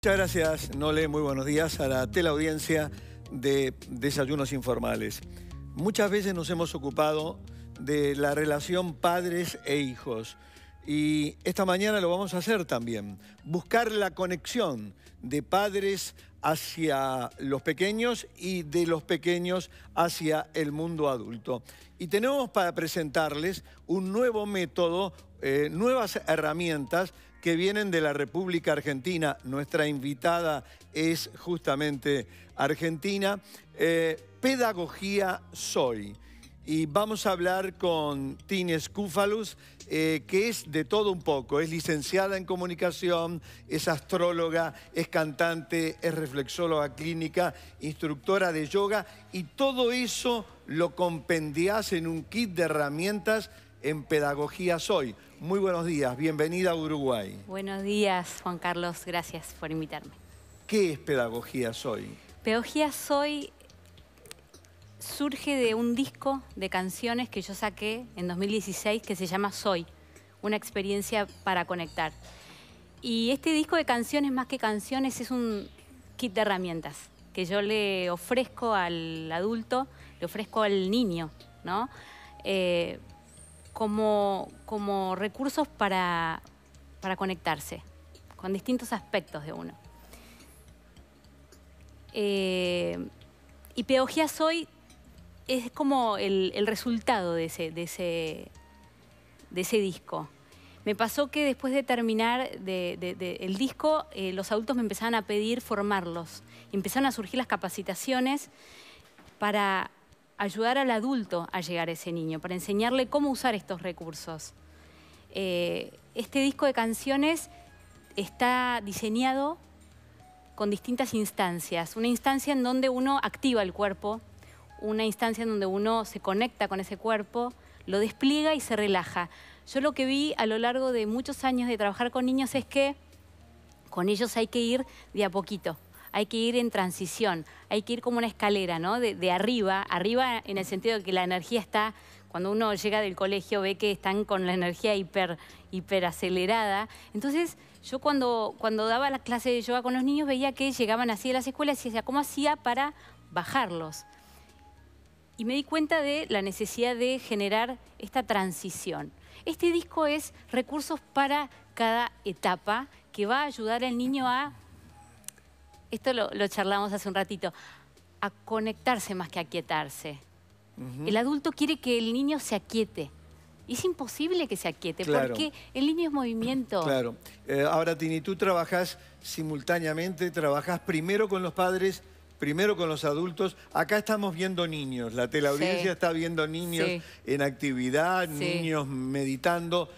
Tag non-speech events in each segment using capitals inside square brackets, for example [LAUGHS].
Muchas gracias, Nole. Muy buenos días a la teleaudiencia de Desayunos Informales. Muchas veces nos hemos ocupado de la relación padres e hijos y esta mañana lo vamos a hacer también, buscar la conexión de padres hacia los pequeños y de los pequeños hacia el mundo adulto. Y tenemos para presentarles un nuevo método, eh, nuevas herramientas que vienen de la República Argentina. Nuestra invitada es justamente Argentina. Eh, Pedagogía Soy y vamos a hablar con Tine Scufalus, eh, que es de todo un poco. Es licenciada en comunicación, es astróloga, es cantante, es reflexóloga clínica, instructora de yoga y todo eso lo compendias en un kit de herramientas en Pedagogía Soy. Muy buenos días, bienvenida a Uruguay. Buenos días, Juan Carlos, gracias por invitarme. ¿Qué es Pedagogía Soy? Pedagogía Soy surge de un disco de canciones que yo saqué en 2016 que se llama Soy, una experiencia para conectar. Y este disco de canciones, más que canciones, es un kit de herramientas que yo le ofrezco al adulto, le ofrezco al niño, ¿no? Eh, como, como recursos para, conectarse con distintos aspectos de uno. Eh, y Pedagogía Soy es como el, resultado de ese, disco. Me pasó que después de terminar el disco, eh, los adultos me empezaban a pedir formarlos. Empezaron a surgir las capacitaciones para ayudar al adulto a llegar a ese niño, para enseñarle cómo usar estos recursos. Eh, este disco de canciones está diseñado con distintas instancias. Una instancia en donde uno activa el cuerpo, una instancia en donde uno se conecta con ese cuerpo, lo despliega y se relaja. Yo lo que vi a lo largo de muchos años de trabajar con niños es que con ellos hay que ir de a poquito, hay que ir en transición, hay que ir como una escalera, ¿no? De, arriba, arriba en el sentido de que la energía está, cuando uno llega del colegio ve que están con la energía hiper, acelerada. Entonces, yo cuando, cuando daba la clase de yoga con los niños veía que llegaban así a las escuelas y decía, ¿cómo hacía para bajarlos? y me di cuenta de la necesidad de generar esta transición. Este disco es recursos para cada etapa que va a ayudar al niño a, esto lo, charlamos hace un ratito, a conectarse más que a quietarse. El adulto quiere que el niño se aquiete. Y es imposible que se aquiete, porque el niño es movimiento. Claro. Eh, ahora, Tini, tú trabajas simultáneamente, trabajas primero con los padres primero con los adultos. Acá estamos viendo niños, la teleaudiencia está viendo niños en actividad, niños meditando.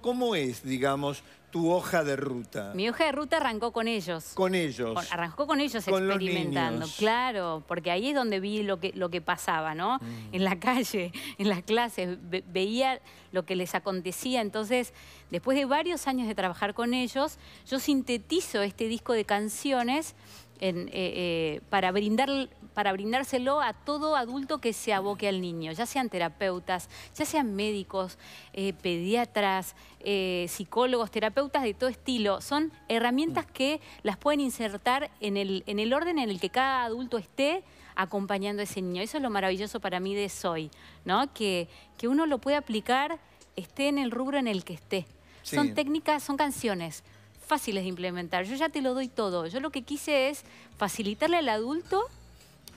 ¿Cómo, es, digamos, tu hoja de ruta? Mi hoja de ruta arrancó con ellos. Con ellos. arrancó con ellos experimentando, claro, porque ahí es donde vi lo que, lo que pasaba, ¿no? Mm. En la calle, [LAUGHS] en las clases, veía lo que les acontecía. Entonces, después de varios años de trabajar con ellos, yo sintetizo este disco de canciones eh, eh, para, brindar, para brindárselo a todo adulto que se aboque al niño, ya sean terapeutas, ya sean médicos, eh, pediatras, psicólogos, terapeutas de todo estilo. Son herramientas mm. que las pueden insertar en el, en el orden en el que cada adulto esté acompañando a ese niño. Eso es lo maravilloso para mí de Soy, ¿no? que, uno lo puede aplicar, esté en el rubro en el que esté. Son técnicas, son canciones, fáciles de implementar. Yo ya te lo doy todo. Yo lo que quise es facilitarle al adulto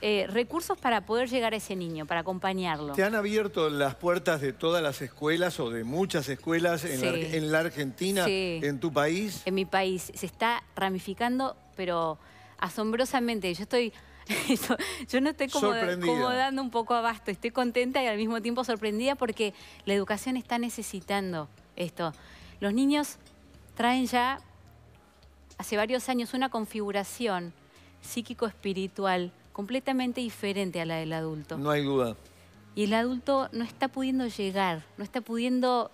eh, recursos para poder llegar a ese niño, para acompañarlo. ¿Te han abierto las puertas de todas las escuelas o de muchas escuelas en, la, Argentina, en tu país? En mi país. Se está ramificando, pero asombrosamente. Yo estoy... [LAUGHS] yo no estoy como, dando un poco abasto, estoy contenta y al mismo tiempo sorprendida porque la educación está necesitando esto. Los niños traen ya hace varios años una configuración psíquico-espiritual completamente diferente a la del adulto. No hay duda. Y el adulto no está pudiendo llegar, no está pudiendo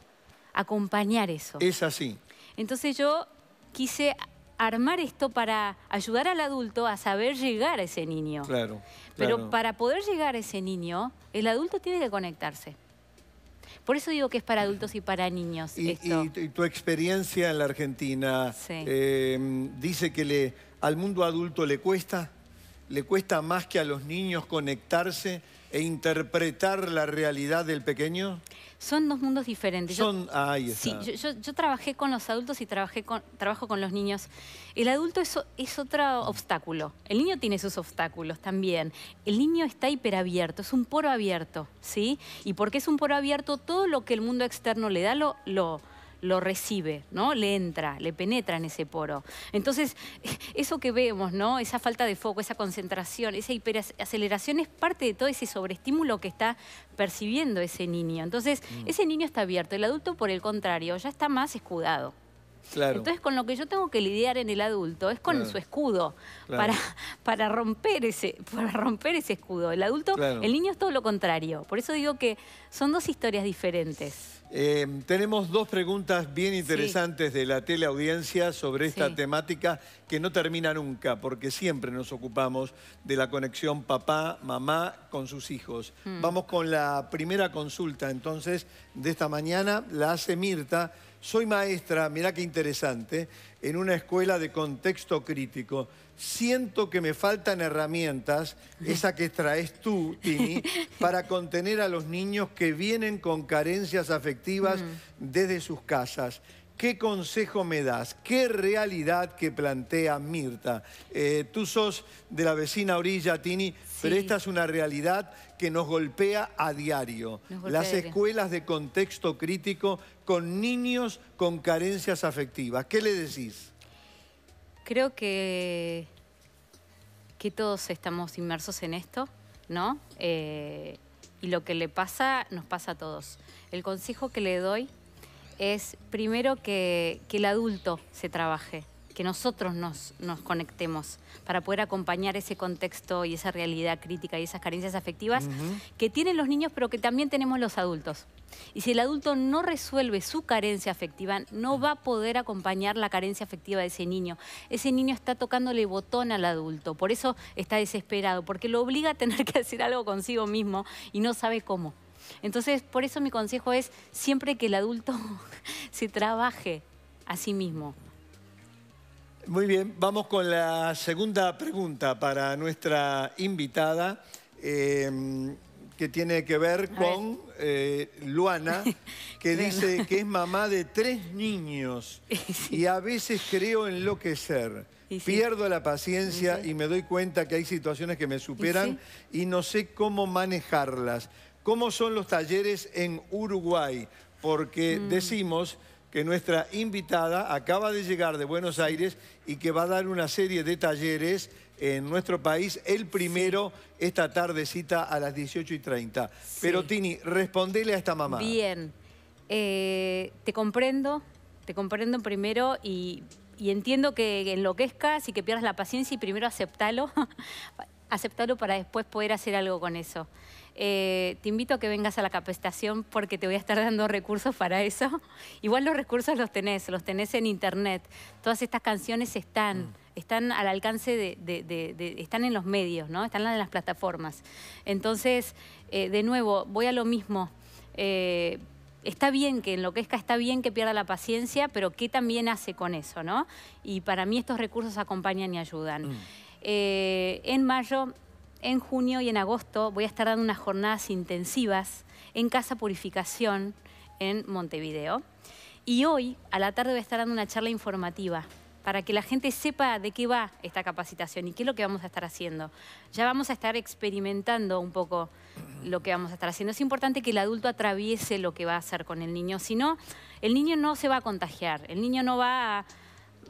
acompañar eso. Es así. Entonces yo quise armar esto para ayudar al adulto a saber llegar a ese niño. Claro. Pero para poder llegar a ese niño, el adulto tiene que conectarse. Por eso digo que es para adultos y para niños. Y, tu experiencia en la Argentina eh, dice que le, al mundo adulto le cuesta, le cuesta más que a los niños conectarse e interpretar la realidad del pequeño? Son dos mundos diferentes. Son, yo, está. Sí, yo, trabajé con los adultos y trabajé con, trabajo con los niños. El adulto es, otro obstáculo. El niño tiene sus obstáculos también. El niño está hiperabierto, es un poro abierto, ¿sí? Y porque es un poro abierto, todo lo que el mundo externo le da lo lo recibe, ¿no? Le entra, le penetra en ese poro. Entonces, [LAUGHS] eso que vemos, ¿no? Esa falta de foco, esa concentración, esa hiperaceleración es parte de todo ese sobreestímulo que está percibiendo ese niño. Entonces, mm. ese niño está abierto. El adulto, por el contrario, ya está más escudado. Entonces, con lo que yo tengo que lidiar en el adulto es con su escudo, para, para, romper ese, para romper ese escudo. El adulto, el niño es todo lo contrario. Por eso digo que son dos historias diferentes. Em, tenemos dos preguntas bien interesantes de la teleaudiencia sobre esta temática que no termina nunca, porque siempre nos ocupamos de la conexión papá-mamá con sus hijos. Mm. Vamos con la primera consulta, entonces, de esta mañana. La hace Mirta. Soy maestra, mirá qué interesante, en una escuela de contexto crítico. Siento que me faltan herramientas, [LAUGHS] esa que traes tú, Tini, para contener a los niños que vienen con carencias afectivas Mm. desde sus casas. ¿Qué consejo me das? ¿Qué realidad que plantea Mirta? Eh, tú sos de la vecina orilla, Tini, pero esta es una realidad que nos golpea a diario. Las escuelas de contexto crítico con niños con carencias afectivas. ¿Qué le decís? Creo que, que todos estamos inmersos en esto, ¿no? Eh, y lo que le pasa nos pasa a todos. El consejo que le doy es primero que, el adulto se trabaje, que nosotros nos, conectemos para poder acompañar ese contexto y esa realidad crítica y esas carencias afectivas que tienen los niños, pero que también tenemos los adultos. Y si el adulto no resuelve su carencia afectiva, no va a poder acompañar la carencia afectiva de ese niño. Ese niño está tocándole botón al adulto, por eso está desesperado, porque lo obliga a tener que hacer algo consigo mismo y no sabe cómo. Entonces, por eso mi consejo es siempre que el adulto [LAUGHS] se trabaje a sí mismo, muy bien, vamos con la segunda pregunta para nuestra invitada, eh, que tiene que ver con eh, Luana, [LAUGHS] que dice que es mamá de tres niños [LAUGHS] y a veces creo enloquecer. Pierdo la paciencia y me doy cuenta que hay situaciones que me superan y no sé cómo manejarlas. ¿Cómo son los talleres en Uruguay? Porque mm. decimos que nuestra invitada acaba de llegar de Buenos Aires y que va a dar una serie de talleres en nuestro país, el primero esta tardecita a las 18 y 30. Pero Tini, respondele a esta mamá. Bien, eh, te comprendo, te comprendo primero y, y entiendo que enloquezcas y que pierdas la paciencia y primero aceptalo, [LAUGHS] aceptalo para después poder hacer algo con eso. Eh, te invito a que vengas a la capacitación porque te voy a estar dando recursos para eso. [LAUGHS] Igual los recursos los tenés, los tenés en internet. Todas estas canciones están. Mm. están al alcance de, están en los medios, ¿no? Están en las plataformas. Entonces, eh, de nuevo, voy a lo mismo. Eh, está bien que enloquezca, está bien que pierda la paciencia, pero ¿qué también hace con eso, no? Y para mí estos recursos acompañan y ayudan. Mm. en mayo en junio y en agosto voy a estar dando unas jornadas intensivas en Casa Purificación en Montevideo. Y hoy, a la tarde, voy a estar dando una charla informativa para que la gente sepa de qué va esta capacitación y qué es lo que vamos a estar haciendo. Ya vamos a estar experimentando un poco lo que vamos a estar haciendo. Es importante que el adulto atraviese lo que va a hacer con el niño, si no, el niño no se va a contagiar, el niño no va a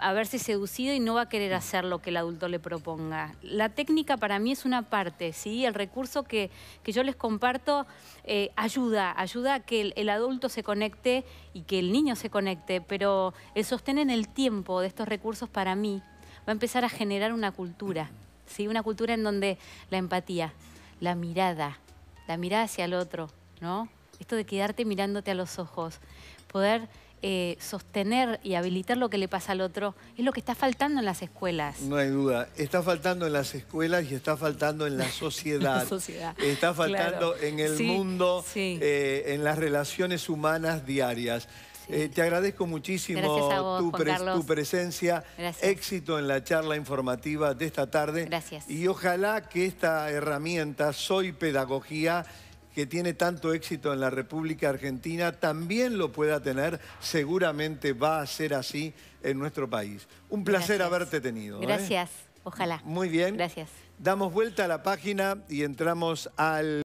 haberse seducido y no va a querer hacer lo que el adulto le proponga. La técnica para mí es una parte, ¿sí? El recurso que, yo les comparto eh, ayuda, ayuda a que el, adulto se conecte y que el niño se conecte, pero el sostén en el tiempo de estos recursos para mí va a empezar a generar una cultura, ¿sí? Una cultura en donde la empatía, la mirada, la mirada hacia el otro, ¿no? Esto de quedarte mirándote a los ojos, poder eh, sostener y habilitar lo que le pasa al otro es lo que está faltando en las escuelas. No hay duda. Está faltando en las escuelas y está faltando en la [LAUGHS] sociedad. Está faltando en el mundo, eh, en las relaciones humanas diarias. Eh, te agradezco muchísimo tu, presencia. Éxito en la charla informativa de esta tarde. Gracias. Y ojalá que esta herramienta, Soy Pedagogía, que tiene tanto éxito en la República Argentina también lo pueda tener, seguramente va a ser así en nuestro país. Un placer haberte tenido. ¿eh? Gracias, ojalá. Muy bien. Gracias. Damos vuelta a la página y entramos al...